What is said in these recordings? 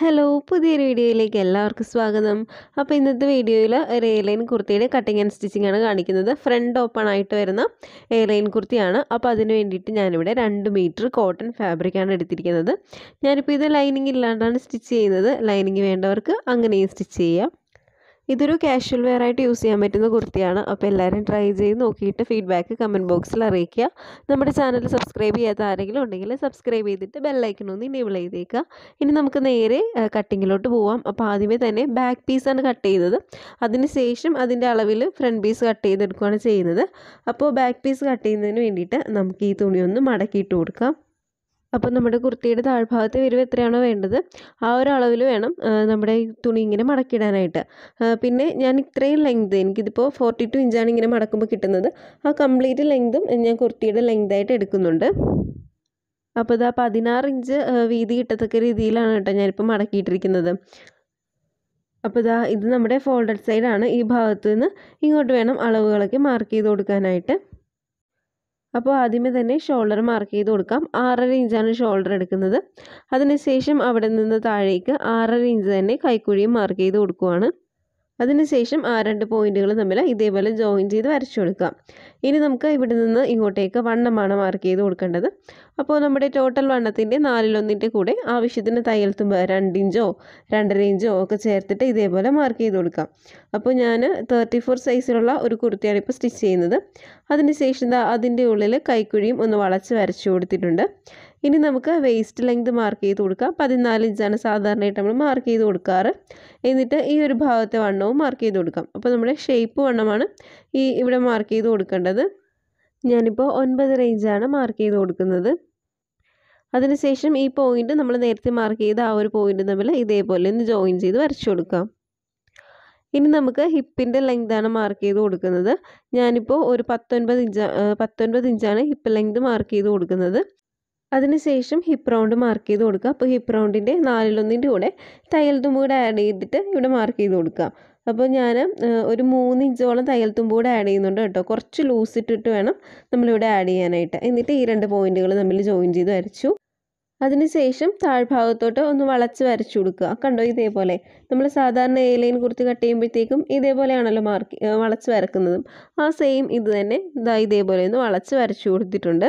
hello പുതിയൊരു വീഡിയോയിലേക്ക് എല്ലാവർക്കും സ്വാഗതം അപ്പോൾ ഇന്നത്തെ വീഡിയോയിൽ ഒരു എയർലൈൻ കുർത്തിയുടെ കട്ടിങ് ആൻഡ് സ്റ്റിച്ചിങ് ആണ് കാണിക്കുന്നത് ഫ്രണ്ട് ഓപ്പൺ ആയിട്ട് വരുന്ന എയർലൈൻ കുർത്തിയാണ് അപ്പോൾ അതിന് വേണ്ടിയിട്ട് ഞാനിവിടെ രണ്ട് മീറ്റർ കോട്ടൺ ഫാബ്രിക്കാണ് എടുത്തിരിക്കുന്നത് ഞാനിപ്പോൾ ഇത് ലൈനിങ് ഇല്ലാണ്ടാണ് സ്റ്റിച്ച് ചെയ്യുന്നത് ലൈനിങ് വേണ്ടവർക്ക് അങ്ങനെയും സ്റ്റിച്ച് ചെയ്യാം ഇതൊരു കാഷ്വൽ വെയർ ആയിട്ട് യൂസ് ചെയ്യാൻ പറ്റുന്ന കുർത്തിയാണ് അപ്പോൾ എല്ലാവരും ട്രൈ ചെയ്ത് നോക്കിയിട്ട് ഫീഡ്ബാക്ക് കമൻറ്റ് ബോക്സിൽ അറിയിക്കുക നമ്മുടെ ചാനൽ സബ്സ്ക്രൈബ് ചെയ്യാത്ത ആരെങ്കിലും ഉണ്ടെങ്കിൽ സബ്സ്ക്രൈബ് ചെയ്തിട്ട് ബെല്ലൈക്കണമെന്ന് ഇനേബിൾ ചെയ്തേക്കുക ഇനി നമുക്ക് നേരെ കട്ടിങ്ങിലോട്ട് പോവാം അപ്പോൾ ആദ്യമേ തന്നെ ബാക്ക് പീസാണ് കട്ട് ചെയ്തത് അതിനുശേഷം അതിൻ്റെ അളവിൽ ഫ്രണ്ട് പീസ് കട്ട് ചെയ്തെടുക്കുകയാണ് ചെയ്യുന്നത് അപ്പോൾ ബാക്ക് പീസ് കട്ട് ചെയ്യുന്നതിന് വേണ്ടിയിട്ട് നമുക്ക് ഈ തുണി ഒന്ന് മടക്കിയിട്ട് കൊടുക്കാം അപ്പോൾ നമ്മുടെ കുർത്തിയുടെ താഴ്ഭാഗത്ത് വരുവ് എത്രയാണോ വേണ്ടത് ആ ഒരു അളവിൽ വേണം നമ്മുടെ തുണി ഇങ്ങനെ മടക്കിയിടാനായിട്ട് പിന്നെ ഞാൻ ഇത്രയും ലെങ്ത് എനിക്കിതിപ്പോൾ ഫോർട്ടി ടു ഇഞ്ചാണ് ഇങ്ങനെ മടക്കുമ്പോൾ കിട്ടുന്നത് ആ കംപ്ലീറ്റ് ലെങ്തും ഞാൻ കുർത്തിയുടെ ലെങ്തായിട്ട് എടുക്കുന്നുണ്ട് അപ്പോൾ ഇതാ പതിനാറ് ഇഞ്ച് വീതി കിട്ടത്തക്ക രീതിയിലാണ് കേട്ടോ ഞാനിപ്പോൾ മടക്കിയിട്ടിരിക്കുന്നത് അപ്പോൾ ഇതാ ഇത് നമ്മുടെ ഫോൾഡഡ് സൈഡാണ് ഈ ഭാഗത്തു നിന്ന് ഇങ്ങോട്ട് വേണം അളവുകളൊക്കെ മാർക്ക് ചെയ്ത് കൊടുക്കാനായിട്ട് അപ്പോൾ ആദ്യമേ തന്നെ ഷോൾഡർ മാർക്ക് ചെയ്ത് കൊടുക്കാം ആറര ഇഞ്ചാണ് ഷോൾഡർ എടുക്കുന്നത് അതിനുശേഷം അവിടെ നിന്ന് താഴേക്ക് ആറര ഇഞ്ച് തന്നെ കൈക്കുഴിയും മാർക്ക് ചെയ്ത് കൊടുക്കുവാണ് അതിനുശേഷം ആ രണ്ട് പോയിന്റുകൾ തമ്മിൽ ഇതേപോലെ ജോയിൻ ചെയ്ത് വരച്ചു കൊടുക്കാം ഇനി നമുക്ക് ഇവിടെ നിന്ന് ഇങ്ങോട്ടേക്ക് വണ്ണമാണ് മാർക്ക് ചെയ്ത് കൊടുക്കേണ്ടത് അപ്പോൾ നമ്മുടെ ടോട്ടൽ വണ്ണത്തിൻ്റെ നാലിലൊന്നിൻ്റെ കൂടെ ആവശ്യത്തിന് തയ്യൽ തുമ്പ രണ്ടിഞ്ചോ ഇഞ്ചോ രണ്ടര ഇഞ്ചോ ഒക്കെ ചേർത്തിട്ട് ഇതേപോലെ മാർക്ക് ചെയ്ത് കൊടുക്കാം അപ്പോൾ ഞാൻ തേർട്ടി ഫോർ സൈസിലുള്ള ഒരു കുർത്തിയാണ് ഇപ്പോൾ സ്റ്റിച്ച് ചെയ്യുന്നത് അതിനുശേഷം അതിൻ്റെ ഉള്ളിൽ കൈക്കുഴിയും ഒന്ന് വളച്ച് വരച്ചു കൊടുത്തിട്ടുണ്ട് ഇനി നമുക്ക് വേസ്റ്റ് ലെങ്ത് മാർക്ക് ചെയ്ത് കൊടുക്കാം പതിനാല് ഇഞ്ചാണ് സാധാരണയായിട്ട് നമ്മൾ മാർക്ക് ചെയ്ത് കൊടുക്കാറ് എന്നിട്ട് ഈ ഒരു ഭാഗത്തെ വണ്ണവും മാർക്ക് ചെയ്ത് കൊടുക്കാം അപ്പോൾ നമ്മുടെ ഷേപ്പ് വണ്ണമാണ് ഈ ഇവിടെ മാർക്ക് ചെയ്ത് കൊടുക്കേണ്ടത് ഞാനിപ്പോൾ ഒൻപത് റേഞ്ചാണ് മാർക്ക് ചെയ്ത് കൊടുക്കുന്നത് അതിനുശേഷം ഈ പോയിന്റ് നമ്മൾ നേരത്തെ മാർക്ക് ചെയ്ത ആ ഒരു പോയിന്റ് തമ്മിൽ ഇതേപോലെ ഒന്ന് ജോയിൻ ചെയ്ത് വരച്ചു കൊടുക്കാം ഇനി നമുക്ക് ഹിപ്പിൻ്റെ ലെങ്താണ് മാർക്ക് ചെയ്ത് കൊടുക്കുന്നത് ഞാനിപ്പോൾ ഒരു പത്തൊൻപത് ഇഞ്ച് പത്തൊൻപത് ഇഞ്ചാണ് ഹിപ്പ് ലെങ്ത് മാർക്ക് ചെയ്ത് കൊടുക്കുന്നത് അതിനുശേഷം ഹിപ്പ് റൗണ്ട് മാർക്ക് ചെയ്ത് കൊടുക്കുക അപ്പോൾ ഹിപ്പ് റൗണ്ടിൻ്റെ നാലിലൊന്നിൻ്റെ കൂടെ തയ്യൽ തുമ്പ് കൂടെ ആഡ് ചെയ്തിട്ട് ഇവിടെ മാർക്ക് ചെയ്ത് കൊടുക്കുക അപ്പോൾ ഞാൻ ഒരു മൂന്ന് ഇഞ്ചോളം തയ്യൽ തുമ്പ് കൂടെ ആഡ് ചെയ്യുന്നുണ്ട് കേട്ടോ കുറച്ച് ലൂസ് ഇട്ടിട്ട് വേണം നമ്മളിവിടെ ആഡ് ചെയ്യാനായിട്ട് എന്നിട്ട് ഈ രണ്ട് പോയിന്റുകൾ തമ്മിൽ ജോയിൻ ചെയ്ത് വരച്ചു അതിനുശേഷം താഴ്ഭാഗത്തോട്ട് ഒന്ന് വളച്ച് വരച്ചു കൊടുക്കുക കണ്ടോ ഇതേപോലെ നമ്മൾ സാധാരണ എ ലൈൻ കുറിച്ച് കട്ട് ചെയ്യുമ്പോഴത്തേക്കും ഇതേപോലെയാണല്ലോ മാർക്ക് വളച്ച് വരക്കുന്നതും ആ സെയിം ഇത് തന്നെ ഇതാ ഇതേപോലെ ഒന്ന് വളച്ച് വരച്ചു കൊടുത്തിട്ടുണ്ട്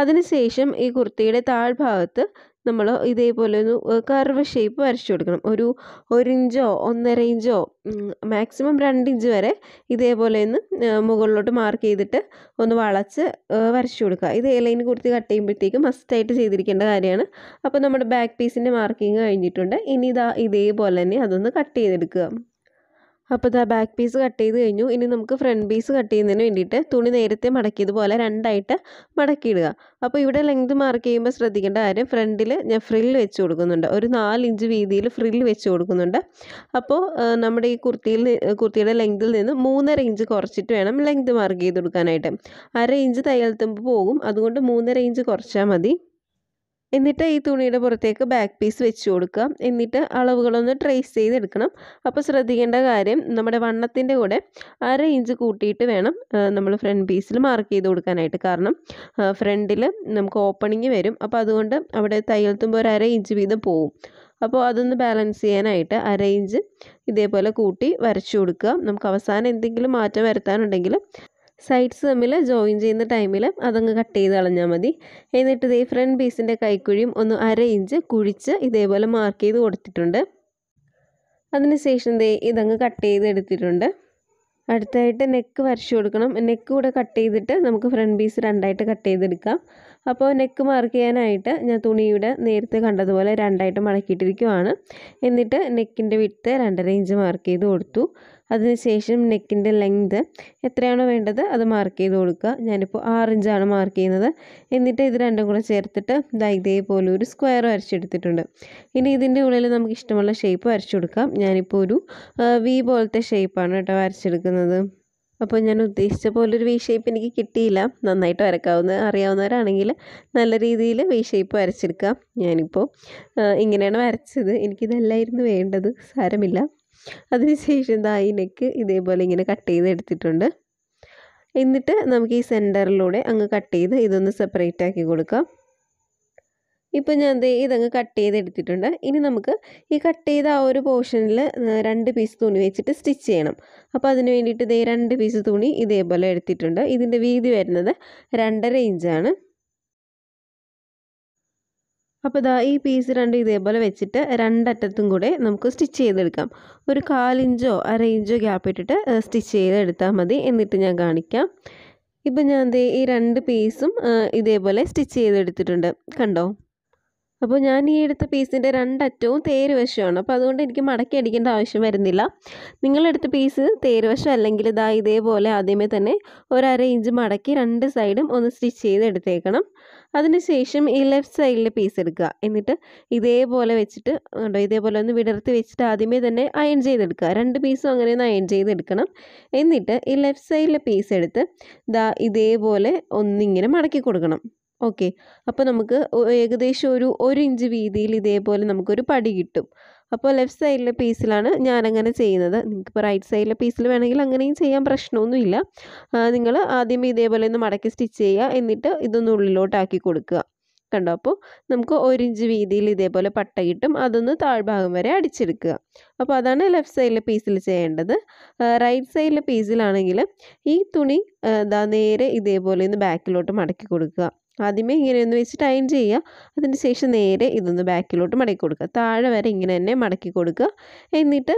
അതിനുശേഷം ഈ കുർത്തിയുടെ താഴ്ഭാഗത്ത് നമ്മൾ ഇതേപോലെ ഒരു കർവ് ഷേപ്പ് വരച്ചു കൊടുക്കണം ഒരു ഒരു ഇഞ്ചോ ഒന്നര ഇഞ്ചോ മാക്സിമം രണ്ട് ഇഞ്ച് വരെ ഇതേപോലെ ഒന്ന് മുകളിലോട്ട് മാർക്ക് ചെയ്തിട്ട് ഒന്ന് വളച്ച് വരച്ചു കൊടുക്കുക ഇത് ലൈൻ കുർത്തി കട്ട് ചെയ്യുമ്പോഴത്തേക്കും മസ്റ്റായിട്ട് ചെയ്തിരിക്കേണ്ട കാര്യമാണ് അപ്പോൾ നമ്മുടെ ബാക്ക് പീസിൻ്റെ മാർക്കിങ് കഴിഞ്ഞിട്ടുണ്ട് ഇനി ഇതാ ഇതേപോലെ തന്നെ അതൊന്ന് കട്ട് ചെയ്തെടുക്കുക അപ്പോൾ ഇതാ ബാക്ക് പീസ് കട്ട് ചെയ്ത് കഴിഞ്ഞു ഇനി നമുക്ക് ഫ്രണ്ട് പീസ് കട്ട് ചെയ്യുന്നതിന് വേണ്ടിയിട്ട് തുണി നേരത്തെ മടക്കിയതുപോലെ രണ്ടായിട്ട് മടക്കിയിടുക അപ്പോൾ ഇവിടെ ലെങ്ത് മാർക്ക് ചെയ്യുമ്പോൾ ശ്രദ്ധിക്കേണ്ട കാര്യം ഫ്രണ്ടിൽ ഞാൻ ഫ്രിൽ വെച്ച് കൊടുക്കുന്നുണ്ട് ഒരു നാലിഞ്ച് ഇഞ്ച് വീതിയിൽ ഫ്രിൽ വെച്ച് കൊടുക്കുന്നുണ്ട് അപ്പോൾ നമ്മുടെ ഈ കുർത്തിയിൽ കുർത്തിയുടെ ലെങ്തിൽ നിന്ന് മൂന്നര ഇഞ്ച് കുറച്ചിട്ട് വേണം ലെങ്ത് മാർക്ക് ചെയ്ത് കൊടുക്കാനായിട്ട് അര ഇഞ്ച് തയ്യൽ തുമ്പ് പോകും അതുകൊണ്ട് മൂന്നര ഇഞ്ച് കുറച്ചാൽ മതി എന്നിട്ട് ഈ തുണിയുടെ പുറത്തേക്ക് ബാക്ക് പീസ് വെച്ച് കൊടുക്കുക എന്നിട്ട് അളവുകളൊന്ന് ട്രേസ് ചെയ്തെടുക്കണം അപ്പോൾ ശ്രദ്ധിക്കേണ്ട കാര്യം നമ്മുടെ വണ്ണത്തിൻ്റെ കൂടെ അര ഇഞ്ച് കൂട്ടിയിട്ട് വേണം നമ്മൾ ഫ്രണ്ട് പീസിൽ മാർക്ക് ചെയ്ത് കൊടുക്കാനായിട്ട് കാരണം ഫ്രണ്ടിൽ നമുക്ക് ഓപ്പണിങ് വരും അപ്പോൾ അതുകൊണ്ട് അവിടെ തയ്യൽ തുമ്പ് ഒരു അര ഇഞ്ച് വീതം പോവും അപ്പോൾ അതൊന്ന് ബാലൻസ് ചെയ്യാനായിട്ട് അര ഇഞ്ച് ഇതേപോലെ കൂട്ടി വരച്ചു കൊടുക്കുക നമുക്ക് അവസാനം എന്തെങ്കിലും മാറ്റം വരുത്താനുണ്ടെങ്കിൽ സൈഡ്സ് തമ്മിൽ ജോയിൻ ചെയ്യുന്ന ടൈമിൽ അതങ്ങ് കട്ട് ചെയ്ത് കളഞ്ഞാൽ മതി എന്നിട്ട് ഇതേ ഫ്രണ്ട് പീസിൻ്റെ കൈക്കുഴിയും ഒന്ന് അര ഇഞ്ച് കുഴിച്ച് ഇതേപോലെ മാർക്ക് ചെയ്ത് കൊടുത്തിട്ടുണ്ട് അതിനുശേഷം ദേ ഇതങ്ങ് കട്ട് ചെയ്ത് എടുത്തിട്ടുണ്ട് അടുത്തായിട്ട് നെക്ക് വരച്ചു കൊടുക്കണം നെക്ക് കൂടെ കട്ട് ചെയ്തിട്ട് നമുക്ക് ഫ്രണ്ട് പീസ് രണ്ടായിട്ട് കട്ട് ചെയ്തെടുക്കാം അപ്പോൾ നെക്ക് മാർക്ക് ചെയ്യാനായിട്ട് ഞാൻ തുണിയുടെ നേരത്തെ കണ്ടതുപോലെ രണ്ടായിട്ട് മടക്കിയിട്ടിരിക്കുവാണ് എന്നിട്ട് നെക്കിൻ്റെ വിട്ട് രണ്ടര ഇഞ്ച് മാർക്ക് ചെയ്ത് കൊടുത്തു അതിനുശേഷം നെക്കിൻ്റെ ലെങ്ത് എത്രയാണോ വേണ്ടത് അത് മാർക്ക് ചെയ്ത് കൊടുക്കുക ഞാനിപ്പോൾ ഇഞ്ചാണ് മാർക്ക് ചെയ്യുന്നത് എന്നിട്ട് ഇത് രണ്ടും കൂടെ ചേർത്തിട്ട് ഇതേപോലെ ഒരു സ്ക്വയർ വരച്ചെടുത്തിട്ടുണ്ട് ഇനി ഇതിൻ്റെ ഉള്ളിൽ നമുക്ക് ഇഷ്ടമുള്ള ഷേപ്പ് വരച്ചു കൊടുക്കാം ഞാനിപ്പോൾ ഒരു വി പോലത്തെ ഷേപ്പാണ് കേട്ടോ വരച്ചെടുക്കുന്നത് അപ്പോൾ ഞാൻ ഉദ്ദേശിച്ച പോലെ ഒരു വി ഷേപ്പ് എനിക്ക് കിട്ടിയില്ല നന്നായിട്ട് വരക്കാവുന്ന അറിയാവുന്നവരാണെങ്കിൽ നല്ല രീതിയിൽ വി ഷേപ്പ് വരച്ചെടുക്കാം ഞാനിപ്പോൾ ഇങ്ങനെയാണ് വരച്ചത് എനിക്കിതല്ലായിരുന്നു വേണ്ടത് സാരമില്ല അതിനുശേഷം ഇതാ ഈ നെക്ക് ഇതേപോലെ ഇങ്ങനെ കട്ട് ചെയ്ത് എടുത്തിട്ടുണ്ട് എന്നിട്ട് നമുക്ക് ഈ സെൻറ്ററിലൂടെ അങ്ങ് കട്ട് ചെയ്ത് ഇതൊന്ന് സെപ്പറേറ്റ് ആക്കി കൊടുക്കാം ഇപ്പം ഞാൻ ദേ ഇതങ്ങ് കട്ട് ചെയ്ത് എടുത്തിട്ടുണ്ട് ഇനി നമുക്ക് ഈ കട്ട് ചെയ്ത ആ ഒരു പോർഷനിൽ രണ്ട് പീസ് തുണി വെച്ചിട്ട് സ്റ്റിച്ച് ചെയ്യണം അപ്പോൾ അതിന് വേണ്ടിയിട്ട് ദേ രണ്ട് പീസ് തുണി ഇതേപോലെ എടുത്തിട്ടുണ്ട് ഇതിൻ്റെ വീതി വരുന്നത് രണ്ടര ഇഞ്ചാണ് അപ്പോൾ ഇതാ ഈ പീസ് രണ്ട് ഇതേപോലെ വെച്ചിട്ട് രണ്ടറ്റത്തും കൂടെ നമുക്ക് സ്റ്റിച്ച് ചെയ്തെടുക്കാം ഒരു കാലിഞ്ചോ അര ഇഞ്ചോ ഗ്യാപ്പ് ഇട്ടിട്ട് സ്റ്റിച്ച് ചെയ്തെടുത്താൽ മതി എന്നിട്ട് ഞാൻ കാണിക്കാം ഇപ്പം ഞാൻ ഈ രണ്ട് പീസും ഇതേപോലെ സ്റ്റിച്ച് ചെയ്തെടുത്തിട്ടുണ്ട് കണ്ടോ അപ്പോൾ ഞാൻ ഈ എടുത്ത പീസിൻ്റെ രണ്ടറ്റവും തേര് വശമാണ് അപ്പോൾ അതുകൊണ്ട് എനിക്ക് മടക്കി അടിക്കേണ്ട ആവശ്യം വരുന്നില്ല നിങ്ങളെടുത്ത പീസ് തേര് വശം അല്ലെങ്കിൽ ഇതാ ഇതേപോലെ ആദ്യമേ തന്നെ ഒരര ഇഞ്ച് മടക്കി രണ്ട് സൈഡും ഒന്ന് സ്റ്റിച്ച് ചെയ്ത് എടുത്തേക്കണം അതിനുശേഷം ഈ ലെഫ്റ്റ് സൈഡിലെ പീസ് എടുക്കുക എന്നിട്ട് ഇതേപോലെ വെച്ചിട്ട് ഉണ്ടോ ഇതേപോലെ ഒന്ന് വിടർത്തി വെച്ചിട്ട് ആദ്യമേ തന്നെ അയൺ ചെയ്തെടുക്കുക രണ്ട് പീസും അങ്ങനെ ഒന്ന് അയൺ ചെയ്തെടുക്കണം എന്നിട്ട് ഈ ലെഫ്റ്റ് സൈഡിലെ പീസ് എടുത്ത് ദാ ഇതേപോലെ ഒന്നിങ്ങനെ മടക്കി കൊടുക്കണം ഓക്കെ അപ്പോൾ നമുക്ക് ഏകദേശം ഒരു ഒരു ഇഞ്ച് വീതിയിൽ ഇതേപോലെ നമുക്കൊരു പടി കിട്ടും അപ്പോൾ ലെഫ്റ്റ് സൈഡിലെ പീസിലാണ് ഞാനങ്ങനെ ചെയ്യുന്നത് നിങ്ങൾക്കിപ്പോൾ റൈറ്റ് സൈഡിലെ പീസിൽ വേണമെങ്കിൽ അങ്ങനെയും ചെയ്യാൻ പ്രശ്നമൊന്നുമില്ല നിങ്ങൾ ആദ്യം ഇതേപോലെ ഒന്ന് മടക്കി സ്റ്റിച്ച് ചെയ്യുക എന്നിട്ട് ഇതൊന്ന് ഉള്ളിലോട്ടാക്കി കൊടുക്കുക കണ്ടോ അപ്പോൾ നമുക്ക് ഒരിഞ്ച് ഇഞ്ച് വീതിയിൽ ഇതേപോലെ പട്ട കിട്ടും അതൊന്ന് താഴ്ഭാഗം വരെ അടിച്ചെടുക്കുക അപ്പോൾ അതാണ് ലെഫ്റ്റ് സൈഡിലെ പീസിൽ ചെയ്യേണ്ടത് റൈറ്റ് സൈഡിലെ പീസിലാണെങ്കിൽ ഈ തുണി എന്താ നേരെ ഇതേപോലെ ഒന്ന് ബാക്കിലോട്ട് മടക്കി കൊടുക്കുക ആദ്യമേ ഇങ്ങനെ ഒന്ന് വെച്ച് ടൈൻ ചെയ്യുക അതിന് ശേഷം നേരെ ഇതൊന്ന് ബാക്കിലോട്ട് മടക്കി കൊടുക്കുക താഴെ വരെ ഇങ്ങനെ തന്നെ മടക്കി കൊടുക്കുക എന്നിട്ട്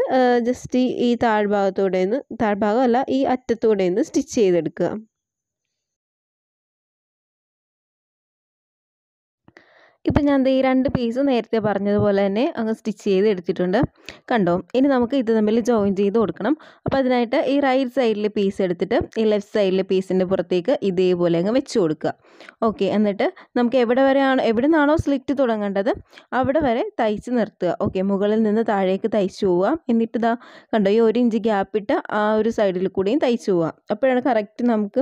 ജസ്റ്റ് ഈ താഴ്ഭാഗത്തൂടെ നിന്ന് താഴ്ഭാഗമല്ല ഈ അറ്റത്തൂടെ നിന്ന് സ്റ്റിച്ച് ചെയ്തെടുക്കുക ഇപ്പം ഞാൻ ഈ രണ്ട് പീസ് നേരത്തെ പറഞ്ഞതുപോലെ തന്നെ അങ്ങ് സ്റ്റിച്ച് ചെയ്ത് എടുത്തിട്ടുണ്ട് കണ്ടോ ഇനി നമുക്ക് ഇത് തമ്മിൽ ജോയിൻ ചെയ്ത് കൊടുക്കണം അപ്പോൾ അതിനായിട്ട് ഈ റൈറ്റ് സൈഡിലെ പീസ് എടുത്തിട്ട് ഈ ലെഫ്റ്റ് സൈഡിലെ പീസിൻ്റെ പുറത്തേക്ക് ഇതേപോലെ അങ്ങ് വെച്ച് കൊടുക്കുക ഓക്കെ എന്നിട്ട് നമുക്ക് എവിടെ വരെയാണ് എവിടെ നിന്നാണോ സ്ലിറ്റ് തുടങ്ങേണ്ടത് അവിടെ വരെ തയ്ച്ച് നിർത്തുക ഓക്കെ മുകളിൽ നിന്ന് താഴേക്ക് തയ്ച്ച് പോവാം എന്നിട്ട് ഇതാ കണ്ടോ ഈ ഒരു ഇഞ്ച് ഗ്യാപ്പിട്ട് ആ ഒരു സൈഡിൽ കൂടിയും തയ്ച്ച് പോവുക അപ്പോഴാണ് കറക്റ്റ് നമുക്ക്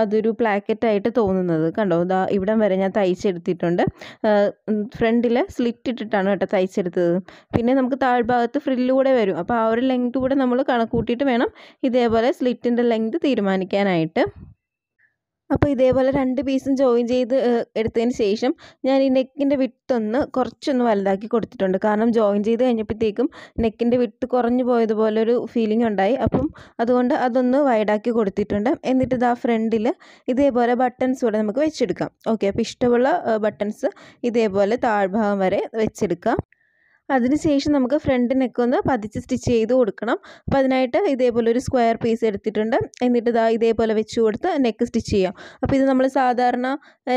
അതൊരു പ്ലാക്കറ്റായിട്ട് തോന്നുന്നത് കണ്ടോ ഇതാ ഇവിടം വരെ ഞാൻ തയ്ച്ചെടുത്തിട്ടുണ്ട് ഫ്രണ്ടിൽ സ്ലിറ്റ് ഇട്ടിട്ടാണ് കേട്ടോ തയ്ച്ചെടുത്തത് പിന്നെ നമുക്ക് താഴ്ഭാഗത്ത് ഫ്രില്ല് കൂടെ വരും അപ്പോൾ ആ ഒരു ലെങ്ത് കൂടെ നമ്മൾ കണക്കൂട്ടിയിട്ട് വേണം ഇതേപോലെ സ്ലിറ്റിൻ്റെ ലെങ്ത് തീരുമാനിക്കാനായിട്ട് അപ്പോൾ ഇതേപോലെ രണ്ട് പീസും ജോയിൻ ചെയ്ത് എടുത്തതിന് ശേഷം ഞാൻ ഈ നെക്കിൻ്റെ വിട്ടൊന്ന് കുറച്ചൊന്ന് വലുതാക്കി കൊടുത്തിട്ടുണ്ട് കാരണം ജോയിൻ ചെയ്ത് കഴിഞ്ഞപ്പോഴത്തേക്കും നെക്കിൻ്റെ വിട്ട് കുറഞ്ഞു പോയതുപോലൊരു ഒരു ഫീലിംഗ് ഉണ്ടായി അപ്പം അതുകൊണ്ട് അതൊന്ന് വൈഡാക്കി കൊടുത്തിട്ടുണ്ട് എന്നിട്ട് ആ ഫ്രണ്ടിൽ ഇതേപോലെ ബട്ടൺസ് കൂടെ നമുക്ക് വെച്ചെടുക്കാം ഓക്കെ അപ്പോൾ ഇഷ്ടമുള്ള ബട്ടൺസ് ഇതേപോലെ താഴ്ഭാഗം വരെ വെച്ചെടുക്കാം അതിനുശേഷം നമുക്ക് ഫ്രണ്ട് നെക്ക് ഒന്ന് പതിച്ച് സ്റ്റിച്ച് ചെയ്ത് കൊടുക്കണം അപ്പോൾ അതിനായിട്ട് ഇതേപോലെ ഒരു സ്ക്വയർ പീസ് എടുത്തിട്ടുണ്ട് എന്നിട്ട് ഇതാ ഇതേപോലെ വെച്ച് കൊടുത്ത് നെക്ക് സ്റ്റിച്ച് ചെയ്യാം അപ്പോൾ ഇത് നമ്മൾ സാധാരണ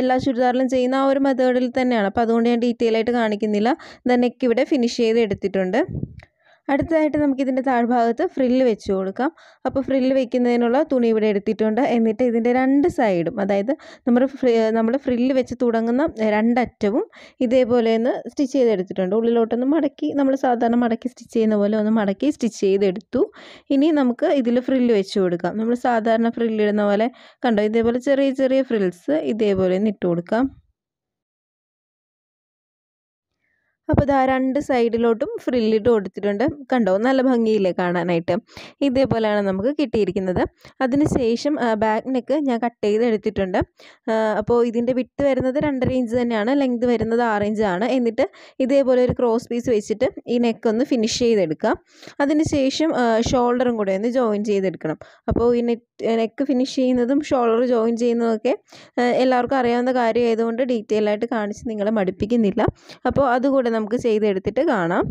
എല്ലാ ചുരിദാറിലും ചെയ്യുന്ന ആ ഒരു മെത്തേഡിൽ തന്നെയാണ് അപ്പോൾ അതുകൊണ്ട് ഞാൻ ഡീറ്റെയിൽ ആയിട്ട് കാണിക്കുന്നില്ല ഇതാ നെക്ക് ഇവിടെ ഫിനിഷ് ചെയ്ത് എടുത്തിട്ടുണ്ട് അടുത്തതായിട്ട് നമുക്കിതിൻ്റെ താഴ്ഭാഗത്ത് ഫ്രില്ല് വെച്ച് കൊടുക്കാം അപ്പോൾ ഫ്രില്ല് വെക്കുന്നതിനുള്ള തുണി ഇവിടെ എടുത്തിട്ടുണ്ട് എന്നിട്ട് ഇതിൻ്റെ രണ്ട് സൈഡും അതായത് നമ്മൾ നമ്മൾ ഫ്രില്ല് വെച്ച് തുടങ്ങുന്ന രണ്ടറ്റവും ഇതേപോലെ ഒന്ന് സ്റ്റിച്ച് ചെയ്തെടുത്തിട്ടുണ്ട് ഉള്ളിലോട്ടൊന്ന് മടക്കി നമ്മൾ സാധാരണ മടക്കി സ്റ്റിച്ച് ചെയ്യുന്ന പോലെ ഒന്ന് മടക്കി സ്റ്റിച്ച് ചെയ്തെടുത്തു ഇനി നമുക്ക് ഇതിൽ ഫ്രില്ല് വെച്ച് കൊടുക്കാം നമ്മൾ സാധാരണ ഫ്രില്ലിടുന്ന പോലെ കണ്ടോ ഇതേപോലെ ചെറിയ ചെറിയ ഫ്രിൽസ് ഇതേപോലെ ഒന്ന് ഇട്ട് കൊടുക്കാം അപ്പോൾ ഇതാ രണ്ട് സൈഡിലോട്ടും ഫ്രില്ലിട്ട് കൊടുത്തിട്ടുണ്ട് കണ്ടോ നല്ല ഭംഗിയില്ലേ കാണാനായിട്ട് ഇതേപോലെയാണ് നമുക്ക് കിട്ടിയിരിക്കുന്നത് അതിനുശേഷം ബാക്ക് നെക്ക് ഞാൻ കട്ട് ചെയ്ത് എടുത്തിട്ടുണ്ട് അപ്പോൾ ഇതിൻ്റെ വിട്ട് വരുന്നത് രണ്ടര ഇഞ്ച് തന്നെയാണ് ലെങ്ത് വരുന്നത് ആറ് ആണ് എന്നിട്ട് ഇതേപോലെ ഒരു ക്രോസ് പീസ് വെച്ചിട്ട് ഈ നെക്ക് ഒന്ന് ഫിനിഷ് ചെയ്തെടുക്കാം അതിനുശേഷം ഷോൾഡറും കൂടെ ഒന്ന് ജോയിൻ ചെയ്തെടുക്കണം അപ്പോൾ ഈ നെക്ക് ഫിനിഷ് ചെയ്യുന്നതും ഷോൾഡർ ജോയിൻ ചെയ്യുന്നതൊക്കെ എല്ലാവർക്കും അറിയാവുന്ന കാര്യമായതുകൊണ്ട് ഡീറ്റെയിൽ ആയിട്ട് കാണിച്ച് നിങ്ങളെ മടുപ്പിക്കുന്നില്ല അപ്പോൾ അതുകൂടെ നമുക്ക് ചെയ്തെടുത്തിട്ട് കാണാം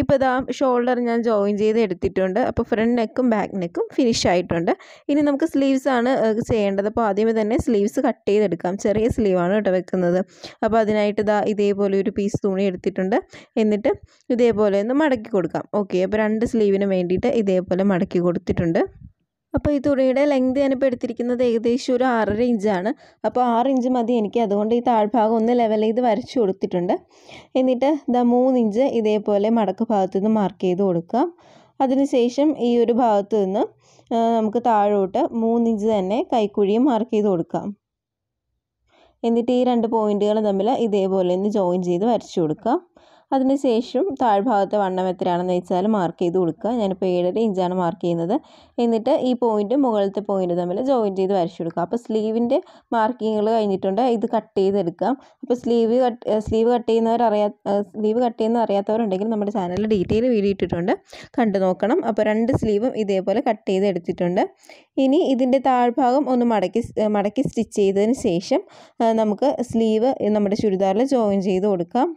ഇപ്പോൾ ഇതാ ഷോൾഡർ ഞാൻ ജോയിൻ ചെയ്ത് എടുത്തിട്ടുണ്ട് അപ്പോൾ ഫ്രണ്ട് നെക്കും ബാക്ക് നെക്കും ഫിനിഷ് ആയിട്ടുണ്ട് ഇനി നമുക്ക് സ്ലീവ്സ് ആണ് ചെയ്യേണ്ടത് അപ്പോൾ ആദ്യമേ തന്നെ സ്ലീവ്സ് കട്ട് ചെയ്തെടുക്കാം ചെറിയ സ്ലീവാണ് കേട്ടോ വെക്കുന്നത് അപ്പോൾ അതിനായിട്ട് ഇതാ ഇതേപോലെ ഒരു പീസ് തുണി എടുത്തിട്ടുണ്ട് എന്നിട്ട് ഇതേപോലെ ഒന്ന് മടക്കി കൊടുക്കാം ഓക്കെ അപ്പോൾ രണ്ട് സ്ലീവിന് വേണ്ടിയിട്ട് ഇതേപോലെ മടക്കി കൊടുത്തിട്ടുണ്ട് അപ്പോൾ ഈ തുണിയുടെ ലെങ്ത് ഞാനിപ്പോൾ എടുത്തിരിക്കുന്നത് ഏകദേശം ഒരു ആറര ഇഞ്ചാണ് അപ്പോൾ ആറ് ഇഞ്ച് മതി എനിക്ക് അതുകൊണ്ട് ഈ താഴ്ഭാഗം ഒന്ന് ലെവൽ ചെയ്ത് വരച്ചു കൊടുത്തിട്ടുണ്ട് എന്നിട്ട് ഇതാ മൂന്നിഞ്ച് ഇതേപോലെ മടക്ക് ഭാഗത്തു നിന്ന് മാർക്ക് ചെയ്ത് കൊടുക്കാം അതിനുശേഷം ഈ ഒരു ഭാഗത്തു നിന്ന് നമുക്ക് താഴോട്ട് മൂന്നിഞ്ച് തന്നെ കൈക്കുഴിയും മാർക്ക് ചെയ്ത് കൊടുക്കാം എന്നിട്ട് ഈ രണ്ട് പോയിൻറ്റുകൾ തമ്മിൽ ഇതേപോലെ ഒന്ന് ജോയിൻ ചെയ്ത് വരച്ചു കൊടുക്കാം അതിനുശേഷം താഴ്ഭാഗത്തെ വണ്ണം എത്രയാണെന്ന് വെച്ചാൽ മാർക്ക് ചെയ്ത് കൊടുക്കുക ഞാനിപ്പോൾ ഏഴര ഇഞ്ചാണ് മാർക്ക് ചെയ്യുന്നത് എന്നിട്ട് ഈ പോയിൻറ്റ് മുകളിലത്തെ പോയിൻറ്റ് തമ്മിൽ ജോയിൻ ചെയ്ത് വരച്ചു കൊടുക്കുക അപ്പോൾ സ്ലീവിൻ്റെ മാർക്കിങ്ങുകൾ കഴിഞ്ഞിട്ടുണ്ട് ഇത് കട്ട് ചെയ്തെടുക്കാം അപ്പോൾ സ്ലീവ് കട്ട് സ്ലീവ് കട്ട് ചെയ്യുന്നവർ അറിയാ സ്ലീവ് കട്ട് ചെയ്യുന്ന അറിയാത്തവരുണ്ടെങ്കിൽ നമ്മുടെ ചാനലിൽ ഡീറ്റെയിൽ വീഡിയോ ഇട്ടിട്ടുണ്ട് കണ്ടു നോക്കണം അപ്പോൾ രണ്ട് സ്ലീവും ഇതേപോലെ കട്ട് ചെയ്ത് എടുത്തിട്ടുണ്ട് ഇനി ഇതിൻ്റെ താഴ്ഭാഗം ഒന്ന് മടക്കി മടക്കി സ്റ്റിച്ച് ചെയ്തതിന് ശേഷം നമുക്ക് സ്ലീവ് നമ്മുടെ ചുരിദാറിൽ ജോയിൻ ചെയ്ത് കൊടുക്കാം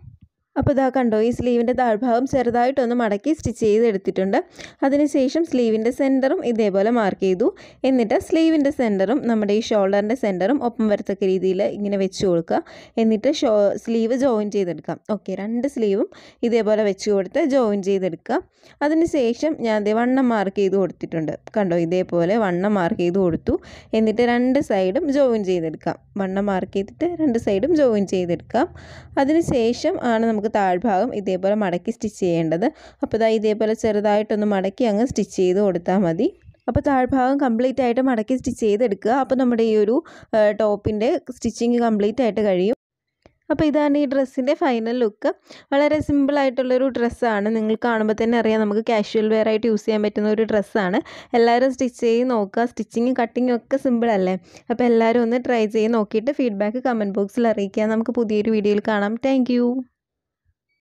അപ്പോൾ ഇതാ കണ്ടോ ഈ സ്ലീവിൻ്റെ താഴ്ഭാഗം ചെറുതായിട്ടൊന്ന് മടക്കി സ്റ്റിച്ച് ചെയ്തെടുത്തിട്ടുണ്ട് അതിനുശേഷം സ്ലീവിൻ്റെ സെൻറ്ററും ഇതേപോലെ മാർക്ക് ചെയ്തു എന്നിട്ട് സ്ലീവിൻ്റെ സെൻറ്ററും നമ്മുടെ ഈ ഷോൾഡറിൻ്റെ സെൻറ്ററും ഒപ്പം വരത്തക്ക രീതിയിൽ ഇങ്ങനെ വെച്ച് കൊടുക്കുക എന്നിട്ട് ഷോ സ്ലീവ് ജോയിൻ ചെയ്തെടുക്കാം ഓക്കെ രണ്ട് സ്ലീവും ഇതേപോലെ വെച്ച് കൊടുത്ത് ജോയിൻ ചെയ്തെടുക്കുക അതിനുശേഷം ഞാൻ അതേ വണ്ണം മാർക്ക് ചെയ്ത് കൊടുത്തിട്ടുണ്ട് കണ്ടോ ഇതേപോലെ വണ്ണം മാർക്ക് ചെയ്ത് കൊടുത്തു എന്നിട്ട് രണ്ട് സൈഡും ജോയിൻ ചെയ്തെടുക്കാം വണ്ണം മാർക്ക് ചെയ്തിട്ട് രണ്ട് സൈഡും ജോയിൻ ചെയ്തെടുക്കാം അതിനുശേഷം ആണ് നമുക്ക് നമുക്ക് താഴ്ഭാഗം ഇതേപോലെ മടക്കി സ്റ്റിച്ച് ചെയ്യേണ്ടത് അപ്പോൾ ഇതാ ഇതേപോലെ ചെറുതായിട്ടൊന്ന് മടക്കി അങ്ങ് സ്റ്റിച്ച് ചെയ്ത് കൊടുത്താൽ മതി അപ്പോൾ താഴ്ഭാഗം കംപ്ലീറ്റ് ആയിട്ട് മടക്കി സ്റ്റിച്ച് ചെയ്തെടുക്കുക അപ്പോൾ നമ്മുടെ ഈ ഒരു ടോപ്പിൻ്റെ സ്റ്റിച്ചിങ് കംപ്ലീറ്റ് ആയിട്ട് കഴിയും അപ്പോൾ ഇതാണ് ഈ ഡ്രസ്സിൻ്റെ ഫൈനൽ ലുക്ക് വളരെ സിമ്പിളായിട്ടുള്ളൊരു ഡ്രസ്സാണ് നിങ്ങൾ കാണുമ്പോൾ തന്നെ അറിയാം നമുക്ക് കാഷ്വൽ വെയർ ആയിട്ട് യൂസ് ചെയ്യാൻ പറ്റുന്ന ഒരു ഡ്രസ്സാണ് എല്ലാവരും സ്റ്റിച്ച് ചെയ്ത് നോക്കുക സ്റ്റിച്ചിങ്ങും കട്ടിങ്ങും ഒക്കെ സിമ്പിളല്ലേ അപ്പോൾ എല്ലാവരും ഒന്ന് ട്രൈ ചെയ്ത് നോക്കിയിട്ട് ഫീഡ്ബാക്ക് കമൻറ്റ് ബോക്സിൽ അറിയിക്കുക നമുക്ക് പുതിയൊരു വീഡിയോയിൽ കാണാം താങ്ക്